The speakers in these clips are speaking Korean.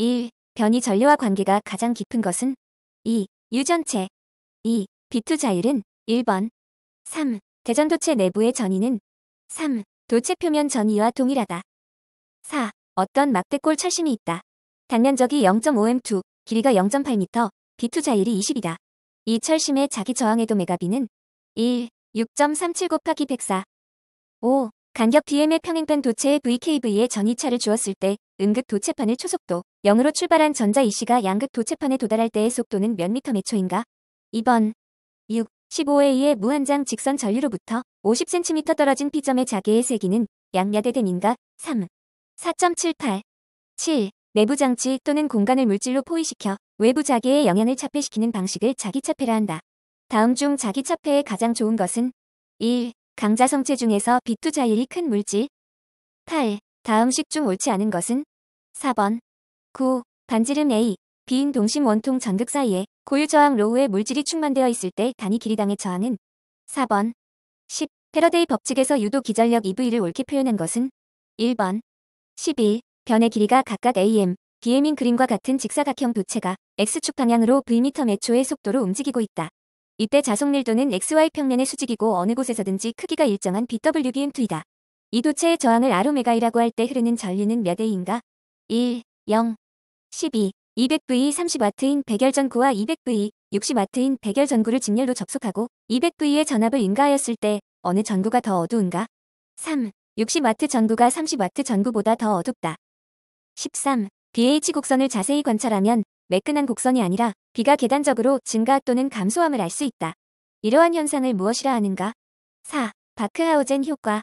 1. 변이 전류와 관계가 가장 깊은 것은 2. 유전체 2. 비투 자율은 1번 3. 대전도체 내부의 전위는 3. 도체 표면 전위와 동일하다 4. 어떤 막대골 철심이 있다 단면적이 0.5m, 길이가 0.8m, 비투 자율이 20이다 이 철심의 자기 저항에도 메가비는 1. 6.37 곱하기 104 5. 간격 DM의 평행판 도체에 v k v 의 전이차를 주었을 때 음극 도체판의 초속도 0으로 출발한 전자 이씨가 양극 도체판에 도달할 때의 속도는 몇 미터 몇 초인가? 2번 6, 15A의 무한장 직선 전류로부터 50cm 떨어진 P점의 자개의 세기는 양야대된인가? 3, 4.78 7. 내부 장치 또는 공간을 물질로 포위시켜 외부 자개의 영향을 차폐시키는 방식을 자기차폐라 한다. 다음 중 자기차폐에 가장 좋은 것은 1. 강자성체 중에서 B2자일이 큰 물질. 8. 다음 식 중 옳지 않은 것은? 4번. 9. 반지름 A, 비인 동심 원통 전극 사이에 고유 저항 로우의 물질이 충만되어 있을 때 단위 길이당의 저항은? 4번. 10. 패러데이 법칙에서 유도 기전력 EV를 옳게 표현한 것은? 1번. 11. 변의 길이가 각각 AM, BM인 그림과 같은 직사각형 도체가 X축 방향으로 Vm/m의 초의 속도로 움직이고 있다. 이때 자속밀도는 XY 평면의 수직이고 어느 곳에서든지 크기가 일정한 b w g m 2이다이 도체의 저항을 아로메가이라고 할 때 흐르는 전류는 몇 A인가? 1, 0, 12, 200V 30W인 백열전구와 200V 60W인 백열전구를 직렬로 접속하고 200V의 전압을 인가하였을 때 어느 전구가 더 어두운가? 3. 60W 전구가 30W 전구보다 더 어둡다. 13. BH 곡선을 자세히 관찰하면 매끈한 곡선이 아니라 비가 계단적으로 증가 또는 감소함을 알 수 있다. 이러한 현상을 무엇이라 하는가? 4. 바크하우젠 효과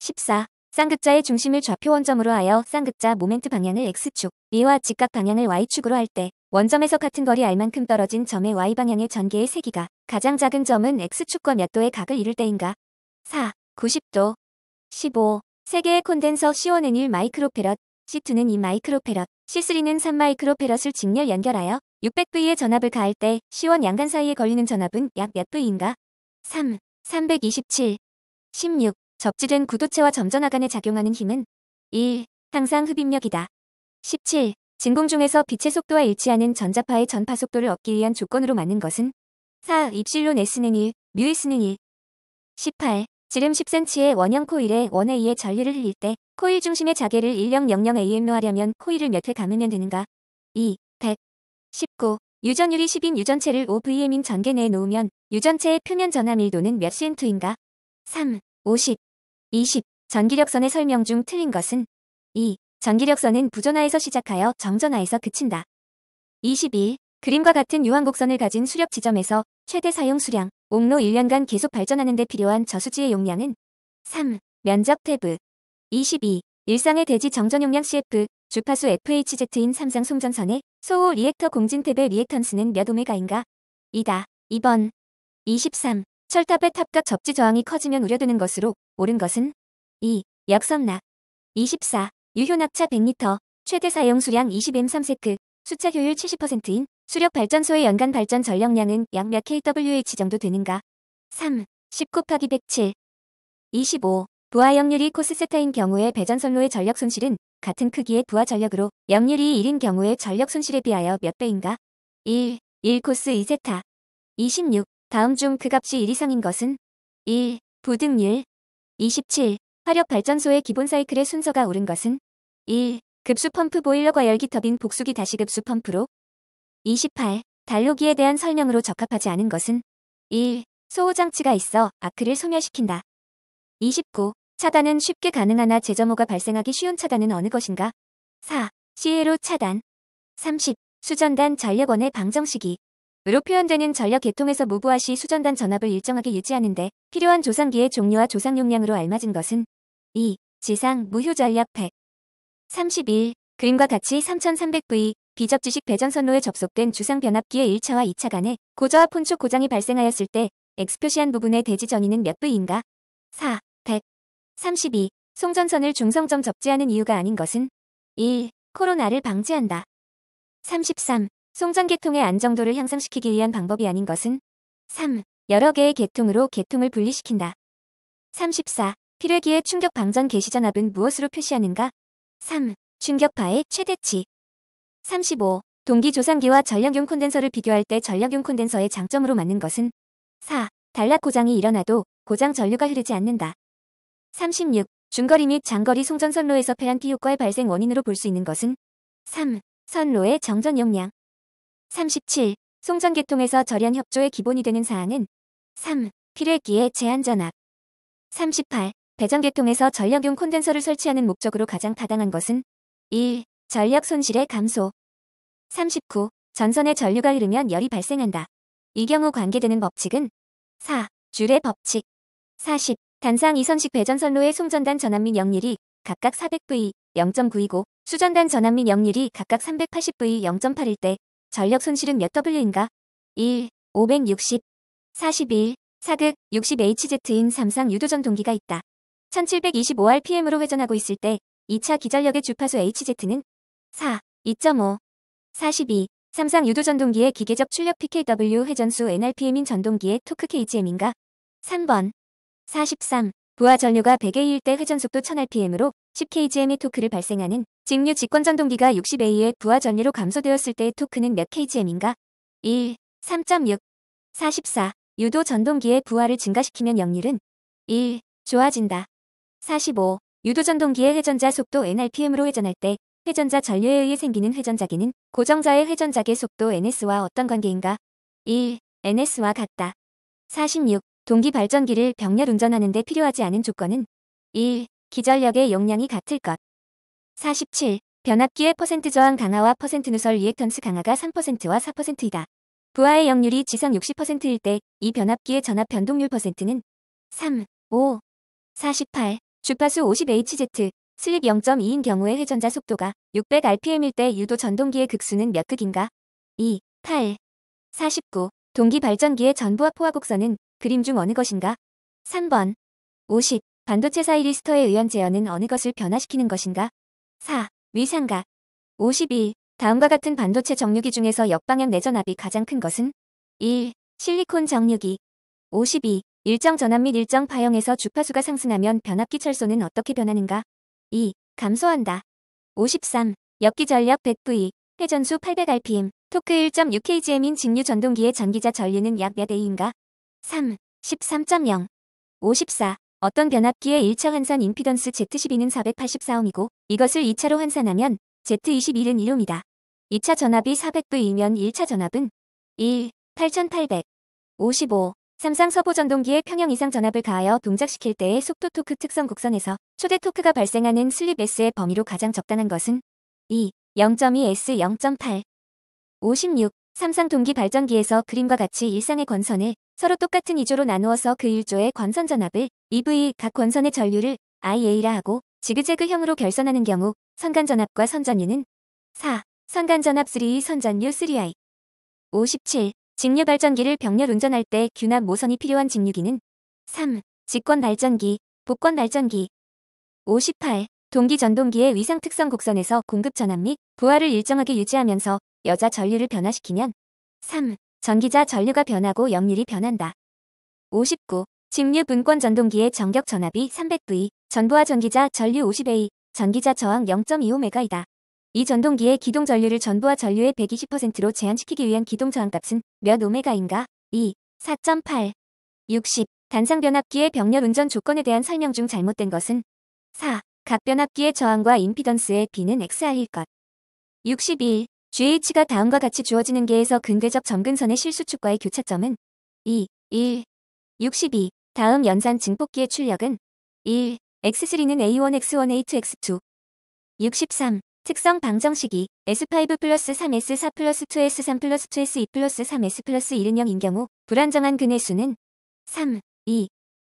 14. 쌍극자의 중심을 좌표 원점으로 하여 쌍극자 모멘트 방향을 x축, 미와 직각 방향을 y축으로 할 때 원점에서 같은 거리 알만큼 떨어진 점의 y방향의 전개의 세기가 가장 작은 점은 x축과 몇 도의 각을 이룰 때인가? 4. 90도 15. 세계의 콘덴서 CO1 마이크로페럿 C2는 2마이크로페럿, C3는 3마이크로페럿을 직렬 연결하여 600V의 전압을 가할 때시원 양간 사이에 걸리는 전압은 약 몇 V인가? 3, 327, 16. 접지된 구도체와 점전화간에 작용하는 힘은 1. 항상 흡입력이다. 17. 진공 중에서 빛의 속도와 일치하는 전자파의 전파 속도를 얻기 위한 조건으로 맞는 것은 4. 입실론 S는 1, 뮤 S는 1. 18. 지름 10cm의 원형 코일에 원에 2의 전류를 흘릴 때 코일 중심의 자개를 1.00am 하려면 코일을 몇 회 감으면 되는가? 2. 100. 19. 유전율이 10인 유전체를 o v m 인 전개 내에 놓으면 유전체의 표면 전압 1도는 몇 cm인가? 3. 50. 20. 전기력선의 설명 중 틀린 것은 2. 전기력선은 부전화에서 시작하여 정전화에서 그친다. 21. 그림과 같은 유한곡선을 가진 수력 지점에서 최대 사용 수량 옥로 1년간 계속 발전하는 데 필요한 저수지의 용량은 3. 면적 탭 22. 일상의 대지 정전 용량 CF 주파수 FHZ인 삼상 송전선의 소호 리액터 공진 탭의 리액턴스는 몇 오메가인가? 이다. 2번. 23. 철탑의 탑각 접지 저항이 커지면 우려되는 것으로 옳은 것은 2. 역선락 24. 유효낙차 100m 최대 사용 수량 20M3세크 수차 효율 70%인 수력 발전소의 연간 발전 전력량은 약 몇 kWh 정도 되는가? 3. 10 곱하기 107 25. 부하 역률이 코스세타인 경우에 배전선로의 전력 손실은 같은 크기의 부하 전력으로 역률이 1인 경우에 전력 손실에 비하여 몇 배인가? 1. 1코스 2세타 26. 다음 중 그 값이 1 이상인 것은 1. 부등률 27. 화력 발전소의 기본 사이클의 순서가 오른 것은 1. 급수 펌프 보일러과 열기 터빈 복수기 다시 급수 펌프로 28. 달로기에 대한 설명으로 적합하지 않은 것은 1. 소호장치가 있어 아크를 소멸시킨다. 29. 차단은 쉽게 가능하나 제점호가 발생하기 쉬운 차단은 어느 것인가? 4. 시에로 차단 30. 수전단 전력원의 방정식이 으로 표현되는 전력 계통에서 무부하 시 수전단 전압을 일정하게 유지하는데 필요한 조상기의 종류와 조상 용량으로 알맞은 것은 2. 지상 무효 전략 100 31. 그림과 같이 3300V 비접지식 배전선로에 접속된 주상 변압기의 1차와 2차 간에 고저압 혼축 고장이 발생하였을 때 X 표시한 부분의 대지 전위는 몇 부인가? 4, 100, 32. 송전선을 중성점 접지하는 이유가 아닌 것은 1. 코로나를 방지한다. 33. 송전계통의 안정도를 향상시키기 위한 방법이 아닌 것은 3. 여러 개의 계통으로 계통을 분리시킨다. 34. 필회기의 충격 방전 개시 전압은 무엇으로 표시하는가? 3. 충격파의 최대치 35. 동기 조산기와 전력용 콘덴서를 비교할 때 전력용 콘덴서의 장점으로 맞는 것은 4. 단락 고장이 일어나도 고장 전류가 흐르지 않는다. 36. 중거리 및 장거리 송전선로에서 폐한기 효과의 발생 원인으로 볼 수 있는 것은 3. 선로의 정전 용량 37. 송전계통에서 절연 협조의 기본이 되는 사항은 3. 필요액기의 제한 전압 38. 배전계통에서 전력용 콘덴서를 설치하는 목적으로 가장 타당한 것은 1. 전력 손실의 감소 39. 전선에 전류가 흐르면 열이 발생한다. 이 경우 관계되는 법칙은 4. 줄의 법칙 40. 단상 이선식 배전선로의 송전단 전압 및 역률이 각각 400V 0.9이고 수전단 전압 및 역률이 각각 380V 0.8일 때 전력 손실은 몇 W인가? 1. 560 41. 사극 60HZ인 삼상 유도전 동기가 있다. 1725rpm으로 회전하고 있을 때 2차 기전력의 주파수 HZ는 4. 2.5 42. 삼상 유도 전동기의 기계적 출력 PKW 회전수 NRPM인 전동기의 토크 KGM인가? 3번. 43. 부하 전류가 1 0 0 a 1대 회전속도 1000rpm으로 10kgm의 토크를 발생하는 직류 직권 전동기가 60A의 부하 전류로 감소되었을 때의 토크는 몇 kgm인가? 1. 3.6. 44. 유도 전동기의 부하를 증가시키면 역률은 1. 좋아진다. 45. 유도 전동기의 회전자 속도 nrpm으로 회전할 때 회전자 전류에 의해 생기는 회전자기는 고정자의 회전자계 속도 ns와 어떤 관계인가? 1. ns와 같다. 46. 동기 발전기를 병렬 운전하는 데 필요하지 않은 조건은 1. 기전력의 용량이 같을 것. 47. 변압기의 퍼센트 저항 강화와 퍼센트 누설 리액턴스 강화가 3%와 4%이다. 부하의 역률이 지상 60%일 때 이 변압기의 전압 변동률 퍼센트는 3, 5, 48, 주파수 50Hz, 슬립 0.2인 경우의 회전자 속도가 600rpm일 때 유도 전동기의 극수는 몇 극인가? 2, 8, 49. 동기 발전기의 전부와 포화곡선은 그림 중 어느 것인가? 3번. 50. 반도체 사이 리스터에 의한 제어는 어느 것을 변화시키는 것인가? 4. 위상각. 51. 다음과 같은 반도체 정류기 중에서 역방향 내전압이 가장 큰 것은? 1. 실리콘 정류기. 52. 일정 전압 및 일정 파형에서 주파수가 상승하면 변압기 철소는 어떻게 변하는가? 2. 감소한다. 53. 역기전력 100V, 회전수 800rpm, 토크 1.6kgm인 직류 전동기의 전기자 전류는 약 몇 A인가? 3. 13.0 54. 어떤 변압기의 1차 환산 임피던스 Z12는 484옴이고 이것을 2차로 환산하면 Z21은 1옴이다. 2차 전압이 400V이면 1차 전압은 1, 8800, 55, 삼상 서보 전동기의 평형 이상 전압을 가하여 동작시킬 때의 속도 토크 특성 곡선에서 초대 토크가 발생하는 슬립 S의 범위로 가장 적당한 것은 2. 0.2 S 0.8 56. 삼상 동기 발전기에서 그림과 같이 일상의 권선을 서로 똑같은 2조로 나누어서 그 1조의 권선 전압을 EV 각 권선의 전류를 IA라 하고 지그재그형으로 결선하는 경우 선간 전압과 선전류는 4. 선간 전압 3 선전류 3I 57. 직류발전기를 병렬 운전할 때 균압 모선이 필요한 직류기는 3. 직권발전기, 복권발전기 58. 동기전동기의 위상특성 곡선에서 공급전압 및 부하를 일정하게 유지하면서 여자 전류를 변화시키면 3. 전기자 전류가 변하고 역률이 변한다. 59. 직류 분권 전동기의 전격 전압이 300V, 전부하 전기자 전류 50A, 전기자 저항 0.25M이다. 이 전동기의 기동 전류를 전부와 전류의 120%로 제한시키기 위한 기동 저항값은 몇 오메가인가? 2. 4.8. 60. 단상 변압기의 병렬 운전 조건에 대한 설명 중 잘못된 것은 4. 각 변압기의 저항과 임피던스의 비는 XR일 것. 61. GH가 다음과 같이 주어지는 개에서 근대적 점근선의 실수축과의 교차점은 2. 1. 62. 다음 연산 증폭기의 출력은 1. X3는 A1, X1, A2, X2. 63. 특성 방정식이 S5 플러스 3S4 플러스 2S3 플러스 2S2 플러스 3S 플러스 1은 0인 경우 불안정한 근의 수는 3, 2,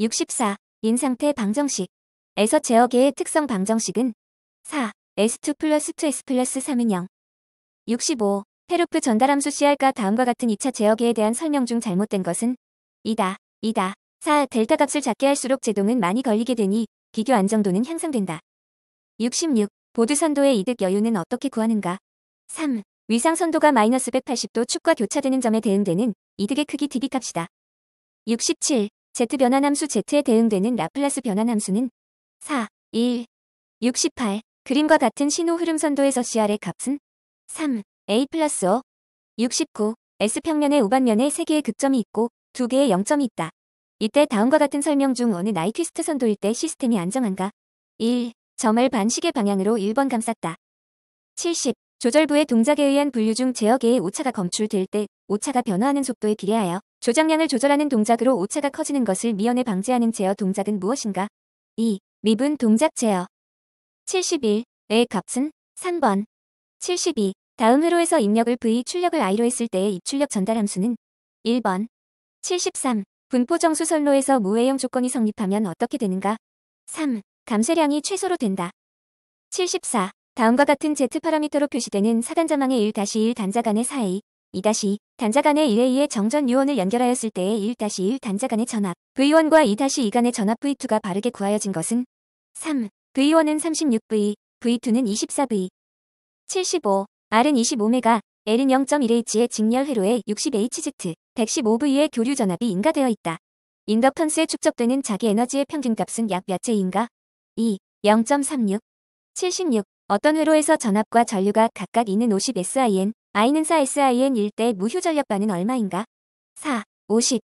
64인 상태 방정식에서 제어계의 특성 방정식은 4, S2 플러스 2S 플러스 3은 0, 65, 페루프 전달함수 CR과 다음과 같은 2차 제어계에 대한 설명 중 잘못된 것은 2다, 2다, 4, 델타 값을 작게 할수록 제동은 많이 걸리게 되니 비교 안정도는 향상된다. 66. 보드선도의 이득 여유는 어떻게 구하는가? 3. 위상선도가 마이너스 180도 축과 교차되는 점에 대응되는 이득의 크기 db 값이다. 67. z 변환함수 z에 대응되는 라플라스 변환함수는 4, 1, 68. 그림과 같은 신호 흐름선도에서 CR의 값은 3, a 플러스 O, 69. S평면의 우반면에 3개의 극점이 있고 2개의 0점이 있다. 이때 다음과 같은 설명 중 어느 나이트위스트 선도일 때 시스템이 안정한가? 1. 점을 반시계 방향으로 1번 감쌌다. 70. 조절부의 동작에 의한 분류 중 제어계의 오차가 검출될 때 오차가 변화하는 속도에 비례하여 조작량을 조절하는 동작으로 오차가 커지는 것을 미연에 방지하는 제어 동작은 무엇인가? 2. 미분 동작 제어 71의 값은 3번 72. 다음 회로에서 입력을 V 출력을 I로 했을 때의 입출력 전달 함수는 1번 73. 분포정수선로에서 무회용 조건이 성립하면 어떻게 되는가? 3. 감쇄량이 최소로 된다. 74. 다음과 같은 Z 파라미터로 표시되는 4단자망의1-1 단자 간의 4A, 2-2 단자 간의 1A의 정전 유원을 연결하였을 때의 1-1 단자 간의 전압, V1과 2-2 간의 전압 V2가 바르게 구하여진 것은 3. V1은 36V, V2는 24V. 75. R은 25메가, L은 0.1H의 직렬 회로에 60HZ, 115V의 교류 전압이 인가되어 있다. 인더턴스에 축적되는 자기 에너지의 평균값은 약몇제인가 2. 0.36 76. 어떤 회로에서 전압과 전류가 각각 2는50 SIN, I는 4 SIN일 때 무효 전력반은 얼마인가? 4. 50.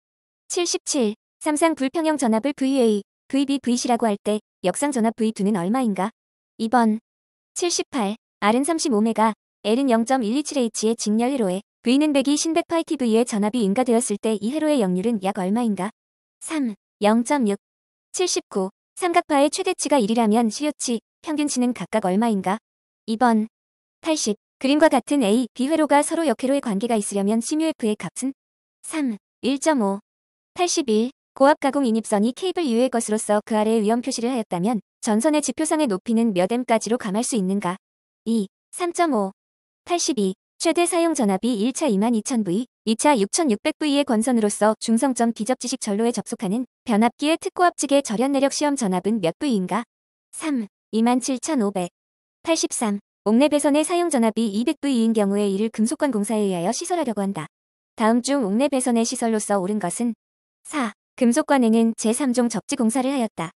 77. 삼상 불평형 전압을 VA, VB, VC라고 할 때 역상 전압 V2는 얼마인가? 2번. 78. R은 35메가, L은 0.127H의 직렬 회로에 V는 102 신백 파이티 V의 전압이 인가되었을 때 이 회로의 역률은 약 얼마인가? 3. 0.6. 79. 삼각파의 최대치가 1이라면 시유치, 평균치는 각각 얼마인가? 2번 80. 그림과 같은 A, B 회로가 서로 역회로의 관계가 있으려면 심유 f 의 값은 3, 1.5, 81. 고압 가공 인입선이 케이블 유의 것으로서 그 아래의 위험 표시를 하였다면 전선의 지표상의 높이는 몇 m까지로 감할 수 있는가? 2, 3.5, 82. 최대 사용 전압이 1차 22,000V, 2차 6600V의 권선으로서 중성점 기접지식 절로에 접속하는 변압기의 특고압직의 절연내력 시험 전압은 몇 V인가? 3. 27500. 83. 옥내 배선의 사용 전압이 200V인 경우에 이를 금속관 공사에 의하여 시설하려고 한다. 다음 중 옥내 배선의 시설로서 옳은 것은 4. 금속관에는 제3종 접지 공사를 하였다.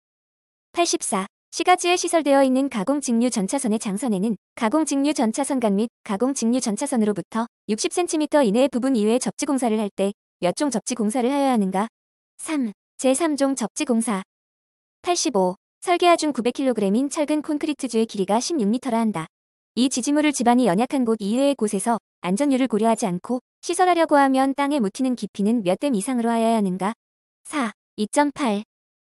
84. 시가지에 시설되어 있는 가공 직류 전차선의 장선에는 가공 직류 전차선간 및 가공 직류 전차선으로부터 60cm 이내의 부분 이외에 접지 공사를 할 때 몇 종 접지 공사를 하여야 하는가? 3. 제3종 접지 공사 85. 설계하중 900kg인 철근 콘크리트주의 길이가 16m라 한다. 이 지지물을 집안이 연약한 곳 이외의 곳에서 안전율을 고려하지 않고 시설하려고 하면 땅에 묻히는 깊이는 몇댐 이상으로 하여야 하는가? 4. 2.8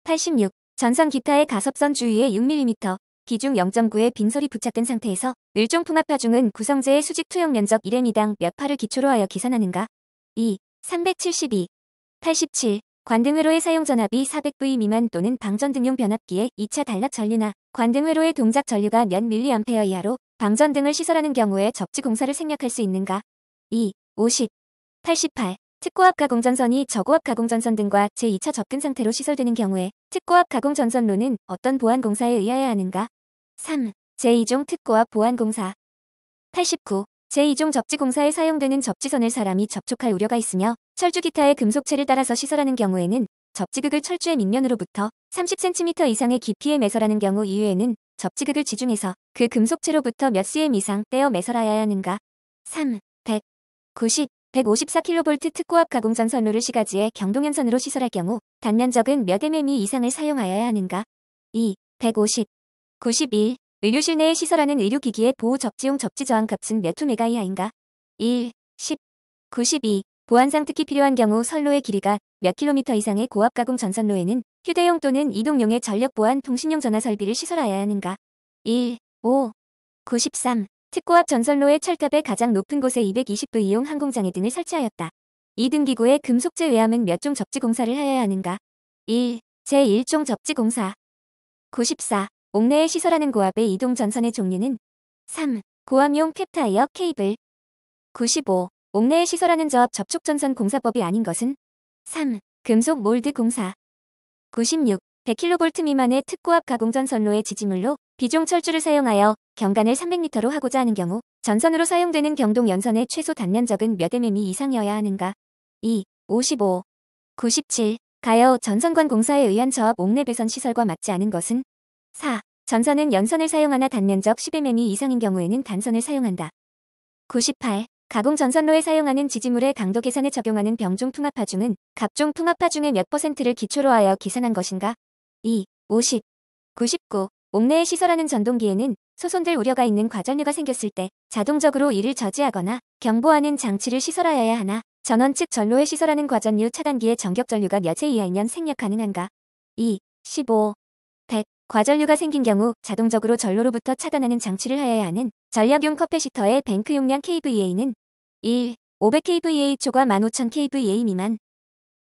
86. 전선 기타의 가섭선 주위에 6mm, 비중 0.9의 빈설이 부착된 상태에서 일종 풍합파중은 구성재의 수직 투영 면적 1m당 몇 파를 기초로 하여 계산하는가? 2. 372, 87, 관등회로의 사용 전압이 400V 미만 또는 방전 등용 변압기에 2차 단락 전류나 관등회로의 동작 전류가 몇 밀리암페어 이하로 방전 등을 시설하는 경우에 접지 공사를 생략할 수 있는가? 2. 50, 88, 특고압 가공전선이 저고압 가공전선 등과 제2차 접근 상태로 시설되는 경우에 특고압 가공전선로는 어떤 보안공사에 의하여야 하는가? 3. 제2종 특고압 보안공사 89. 제2종 접지공사에 사용되는 접지선을 사람이 접촉할 우려가 있으며 철주기타의 금속체를 따라서 시설하는 경우에는 접지극을 철주의 밑면으로부터 30cm 이상의 깊이에 매설하는 경우 이외에는 접지극을 지중해서 그 금속체로부터 몇 cm 이상 떼어 매설하여야 하는가? 3. 100. 90. 154kV 특고압 가공전 선로를 시가지에 경동연선으로 시설할 경우 단면적은 몇 mm 이상을 사용하여야 하는가? 2. 150. 91. 의료실 내에 시설하는 의료기기의 보호 접지용 접지 저항 값은 몇 투메가 이하인가? 1. 10. 92. 보안상 특히 필요한 경우 선로의 길이가 몇 킬로미터 이상의 고압 가공 전선로에는 휴대용 또는 이동용의 전력 보안 통신용 전화 설비를 시설하여야 하는가? 1. 5. 93. 특고압 전선로의 철탑의 가장 높은 곳에 220부 이용 항공장애 등을 설치하였다. 2등 기구의 금속재 외함은 몇 종 접지 공사를 하여야 하는가? 1. 제1종 접지 공사 94. 옥내에 시설하는 고압의 이동 전선의 종류는 3. 고압용 캡타이어 케이블 95. 옥내에 시설하는 저압 접촉전선 공사법이 아닌 것은 3. 금속 몰드 공사 96. 100kV 미만의 특고압 가공전 선로의 지지물로 비종 철주를 사용하여 경간을 300m로 하고자 하는 경우 전선으로 사용되는 경동 연선의 최소 단면적은 몇 mm 이상이어야 하는가? 2. 55. 97. 가여 전선관 공사에 의한 저압 옥내 배선 시설과 맞지 않은 것은 4. 전선은 연선을 사용하나 단면적 10mm 이상인 경우에는 단선을 사용한다. 98. 가공 전선로에 사용하는 지지물의 강도 계산에 적용하는 병종 통합 파중은 각종 통합 파중의 몇 퍼센트를 기초로 하여 계산한 것인가? 2. 50. 99. 옥내에 시설하는 전동기에는 소손될 우려가 있는 과전류가 생겼을 때 자동적으로 이를 저지하거나 경보하는 장치를 시설하여야 하나 전원 측 전로에 시설하는 과전류 차단기의 전격전류가 몇회 이하이면 생략 가능한가? 2. 15. 100. 과전류가 생긴 경우 자동적으로 전로로부터 차단하는 장치를 하여야 하는 전략용 커패시터의 뱅크 용량 KVA는 1. 500 kVA 초과 15,000 kVA 미만